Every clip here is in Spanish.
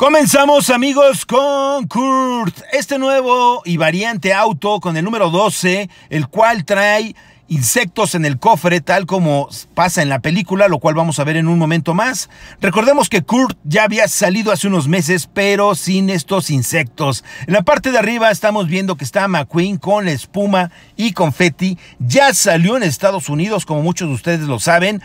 Comenzamos amigos con Kurt, este nuevo y variante auto con el número 12, el cual trae insectos en el cofre, tal como pasa en la película, lo cual vamos a ver en un momento más. Recordemos que Kurt ya había salido hace unos meses, pero sin estos insectos. En la parte de arriba estamos viendo que está McQueen con la espuma y confetti. Ya salió en Estados Unidos, como muchos de ustedes lo saben,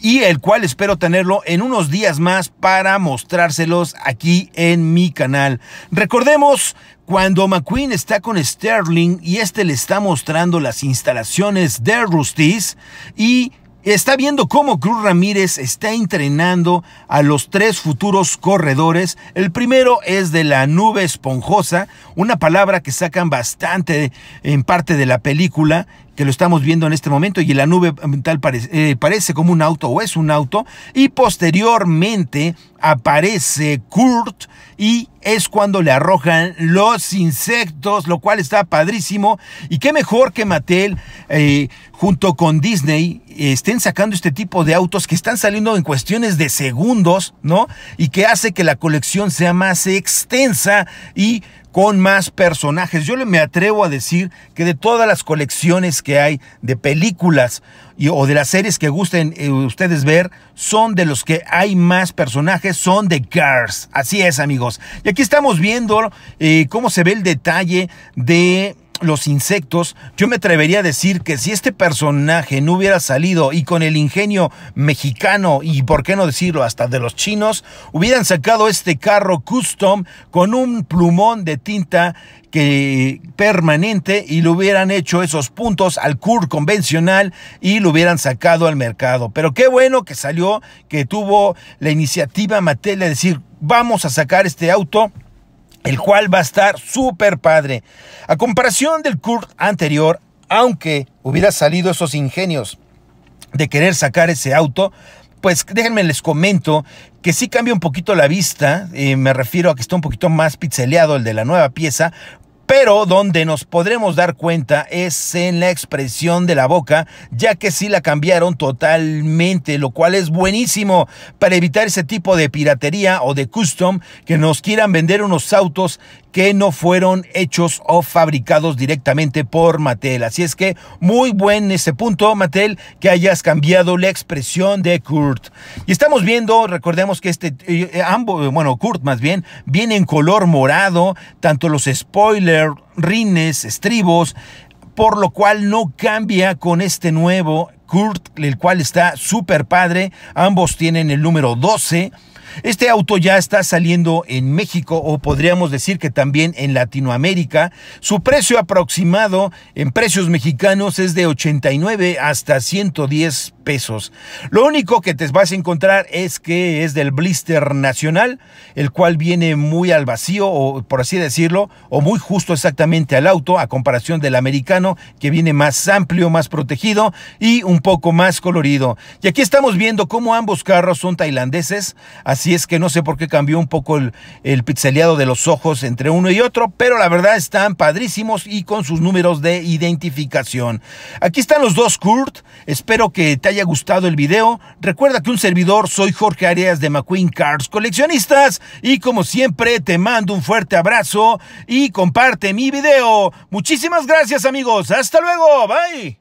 y el cual espero tenerlo en unos días más para mostrárselos aquí en mi canal. Recordemos cuando McQueen está con Sterling y este le está mostrando las instalaciones de Rustis y está viendo cómo Cruz Ramírez está entrenando a los tres futuros corredores. El primero es de la nube esponjosa, una palabra que sacan bastante en parte de la película que lo estamos viendo en este momento y la nube mental eh, parece, como un auto o es un auto y posteriormente aparece Kurt y es cuando le arrojan los insectos, lo cual está padrísimo. Y qué mejor que Mattel eh, junto con Disney estén sacando este tipo de autos que están saliendo en cuestiones de segundos, ¿no? Y que hace que la colección sea más extensa y con más personajes. Yo me atrevo a decir que de todas las colecciones que hay de películas o de las series que gusten eh, ustedes ver, son de los que hay más personajes, son de Cars. Así es, amigos. Y aquí estamos viendo eh, cómo se ve el detalle de los insectos, yo me atrevería a decir que si este personaje no hubiera salido y con el ingenio mexicano y por qué no decirlo hasta de los chinos, hubieran sacado este carro custom con un plumón de tinta que permanente y lo hubieran hecho esos puntos al CUR convencional y lo hubieran sacado al mercado. Pero qué bueno que salió, que tuvo la iniciativa Mattel de decir, vamos a sacar este auto el cual va a estar súper padre. A comparación del Kurt anterior, aunque hubiera salido esos ingenios de querer sacar ese auto, pues déjenme les comento que sí cambia un poquito la vista, eh, me refiero a que está un poquito más pizzeleado el de la nueva pieza, pero donde nos podremos dar cuenta es en la expresión de la boca, ya que sí la cambiaron totalmente, lo cual es buenísimo para evitar ese tipo de piratería o de custom que nos quieran vender unos autos que no fueron hechos o fabricados directamente por Mattel. Así es que muy buen ese punto, Mattel, que hayas cambiado la expresión de Kurt. Y estamos viendo, recordemos que este, eh, eh, ambos, eh, bueno, Kurt más bien, viene en color morado, tanto los spoilers, rines, estribos, por lo cual no cambia con este nuevo Kurt, el cual está súper padre. Ambos tienen el número 12. Este auto ya está saliendo en México o podríamos decir que también en Latinoamérica. Su precio aproximado en precios mexicanos es de 89 hasta 110 pesos. Lo único que te vas a encontrar es que es del blister nacional, el cual viene muy al vacío, o por así decirlo, o muy justo exactamente al auto, a comparación del americano, que viene más amplio, más protegido y un poco más colorido. Y aquí estamos viendo cómo ambos carros son tailandeses, así es que no sé por qué cambió un poco el, el de los ojos entre uno y otro, pero la verdad están padrísimos y con sus números de identificación. Aquí están los dos Kurt, espero que te haya gustado el video. Recuerda que un servidor soy Jorge Arias de McQueen Cars Coleccionistas y como siempre te mando un fuerte abrazo y comparte mi video. Muchísimas gracias amigos. Hasta luego. Bye.